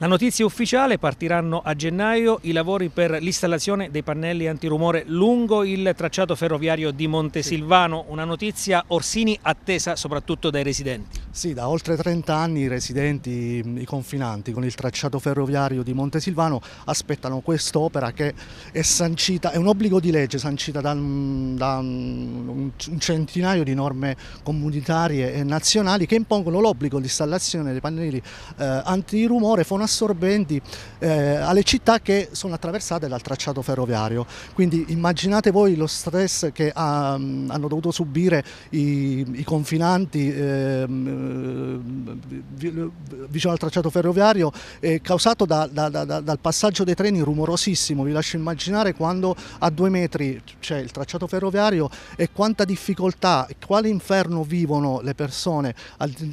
La notizia ufficiale partiranno a gennaio i lavori per l'installazione dei pannelli antirumore lungo il tracciato ferroviario di Montesilvano, una notizia Orsini attesa soprattutto dai residenti. Sì, da oltre 30 anni i residenti, mm, i confinanti con il tracciato ferroviario di Montesilvano aspettano quest'opera che è sancita, è un obbligo di legge sancita mm, da, da mm, un centinaio di norme comunitarie e nazionali che impongono l'obbligo di installazione dei pannelli eh, antirumore fonoassorbenti eh, alle città che sono attraversate dal tracciato ferroviario. Quindi immaginate voi lo stress che ha, ah, hanno dovuto subire i, i confinanti eh, Ehm, vicino al tracciato ferroviario causato da, da, da, dal passaggio dei treni rumorosissimo, vi lascio immaginare quando a due metri c'è il tracciato ferroviario e quanta difficoltà, quale inferno vivono le persone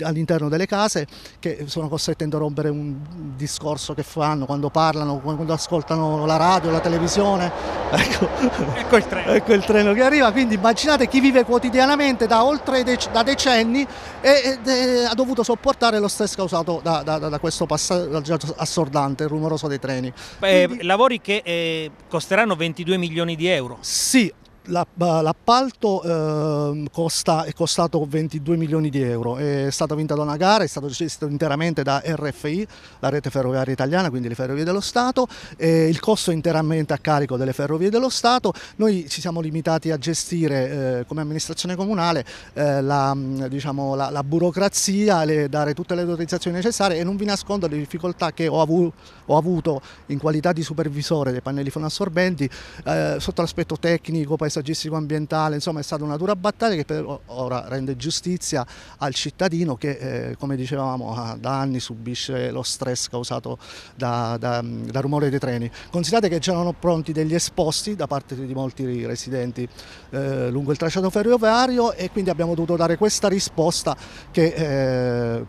all'interno delle case che sono costrette a interrompere un discorso che fanno quando parlano, quando ascoltano la radio, la televisione. Ecco, ecco, il, treno. ecco il treno che arriva, quindi immaginate chi vive quotidianamente da oltre dec da decenni e, e, eh, ha dovuto sopportare lo stress causato da, da, da questo passaggio assordante, rumoroso dei treni. Beh, Quindi, lavori che eh, costeranno 22 milioni di euro. Sì, L'appalto eh, costa, è costato 22 milioni di euro, è stata vinta da una gara, è stato gestito interamente da RFI, la rete ferroviaria italiana, quindi le ferrovie dello Stato, e il costo è interamente a carico delle ferrovie dello Stato, noi ci siamo limitati a gestire eh, come amministrazione comunale eh, la, mm, diciamo, la, la, burocrazia, le, dare tutte le autorizzazioni necessarie e non vi nascondo le difficoltà che ho, avu ho avuto in qualità di supervisore dei pannelli fonassorbenti eh, sotto l'aspetto tecnico, paesaggistico, paesaggistico ambientale, insomma è stata una dura battaglia che per ora rende giustizia al cittadino che eh, come dicevamo ah, da anni subisce lo stress causato da, da, da rumore dei treni. Considerate che c'erano pronti degli esposti da parte di molti residenti eh, lungo il tracciato ferroviario e quindi abbiamo dovuto dare questa risposta che eh,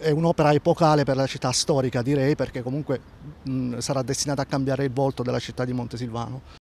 è un'opera epocale per la città storica direi perché comunque mh, sarà destinata a cambiare il volto della città di Montesilvano.